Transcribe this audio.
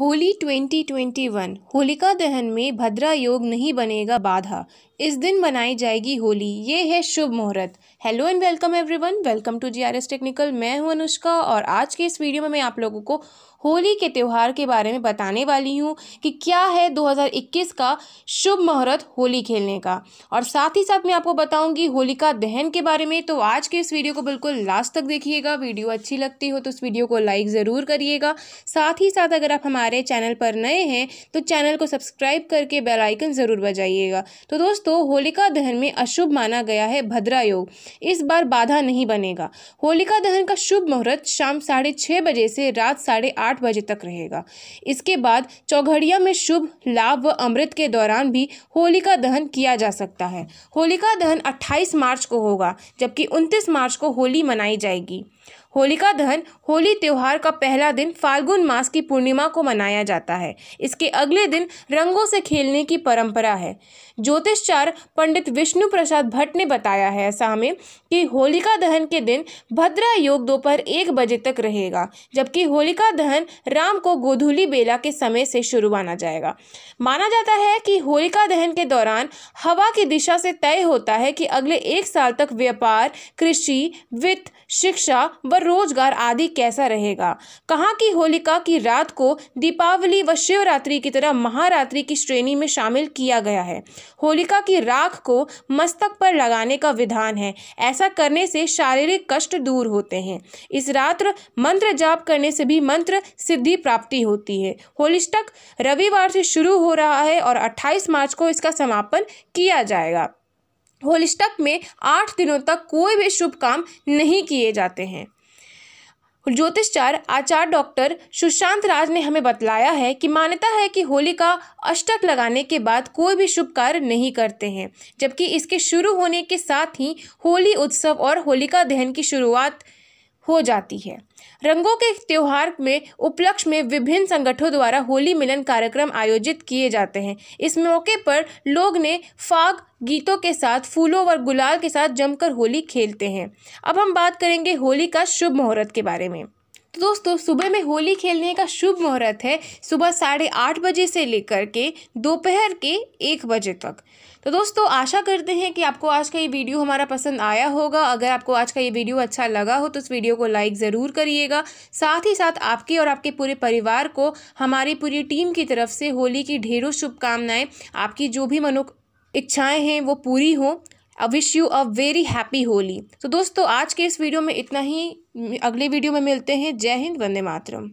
होली 2021 होलिका दहन में भद्रा योग नहीं बनेगा बाधा इस दिन मनाई जाएगी होली ये है शुभ मुहूर्त hello and welcome everyone welcome to GRS technical मैं हूं अनुष्का और आज के इस वीडियो में मैं आप लोगों को होली के त्यौहार के बारे में बताने वाली हूं कि क्या है 2021 का शुभ मुहूर्त होली खेलने का और साथ ही साथ मैं आपको बताऊंगी होलिका दहन के बारे में तो आज के इस वीडियो को बिल्कुल लास्ट तक देखिएगा वीडियो अच्छी लगती हो तो इस वीडियो को लाइक ज़रूर करिएगा साथ ही साथ अगर आप हमारे हमारे चैनल पर नए हैं तो चैनल को सब्सक्राइब करके बेल आइकन ज़रूर बजाइएगा तो दोस्तों होलिका दहन में अशुभ माना गया है भद्रा योग इस बार बाधा नहीं बनेगा होलिका दहन का शुभ मुहूर्त शाम साढ़े छः बजे से रात साढ़े आठ बजे तक रहेगा इसके बाद चौघड़िया में शुभ लाभ व अमृत के दौरान भी होलिका दहन किया जा सकता है होलिका दहन 28 मार्च को होगा जबकि 29 मार्च को होली मनाई जाएगी होलिका दहन होली त्यौहार का पहला दिन फाल्गुन मास की पूर्णिमा को मनाया जाता है इसके अगले दिन रंगों से खेलने की परंपरा है ज्योतिषचार पंडित विष्णु प्रसाद भट्ट ने बताया है ऐसा हमें कि होलिका दहन के दिन भद्रा योग दोपहर एक बजे तक रहेगा जबकि होलिका दहन राम को गोधूली बेला के समय से शुरू माना जाएगा माना जाता है कि होलिका दहन के दौरान हवा की दिशा से तय होता है कि अगले एक साल तक व्यापार कृषि वित्त शिक्षा व रोजगार आदि कैसा रहेगा कहाँ की होलिका की रात को दीपावली व शिवरात्रि की तरह महारात्रि की श्रेणी में शामिल किया गया है होलिका की राख को मस्तक पर लगाने का विधान है ऐसा करने से शारीरिक कष्ट दूर होते हैं इस रात्र मंत्र जाप करने से भी मंत्र सिद्धि प्राप्ति होती है होलिस्टक रविवार से शुरू हो रहा है और 28 मार्च को इसका समापन किया जाएगा होलिस्टक में आठ दिनों तक कोई भी शुभ काम नहीं किए जाते हैं ज्योतिषचार आचार्य डॉक्टर सुशांत राज ने हमें बतलाया है कि मान्यता है कि होली का अष्टक लगाने के बाद कोई भी शुभ कार्य नहीं करते हैं जबकि इसके शुरू होने के साथ ही होली उत्सव और होलिका दहन की शुरुआत हो जाती है रंगों के त्यौहार में उपलक्ष्य में विभिन्न संगठनों द्वारा होली मिलन कार्यक्रम आयोजित किए जाते हैं इस मौके पर लोग ने फाग गीतों के साथ फूलों और गुलाल के साथ जमकर होली खेलते हैं अब हम बात करेंगे होली का शुभ मुहूर्त के बारे में तो दोस्तों सुबह में होली खेलने का शुभ मुहूर्त है सुबह साढ़े आठ बजे से लेकर के दोपहर के एक बजे तक तो दोस्तों आशा करते हैं कि आपको आज का ये वीडियो हमारा पसंद आया होगा अगर आपको आज का ये वीडियो अच्छा लगा हो तो इस वीडियो को लाइक ज़रूर करिएगा साथ ही साथ आपके और आपके पूरे परिवार को हमारी पूरी टीम की तरफ से होली की ढेरों शुभकामनाएँ आपकी जो भी मनो इच्छाएँ हैं वो पूरी हों I wish you a very happy Holi तो दोस्तों आज के इस वीडियो में इतना ही अगले वीडियो में मिलते हैं जय हिंद वंदे मातरम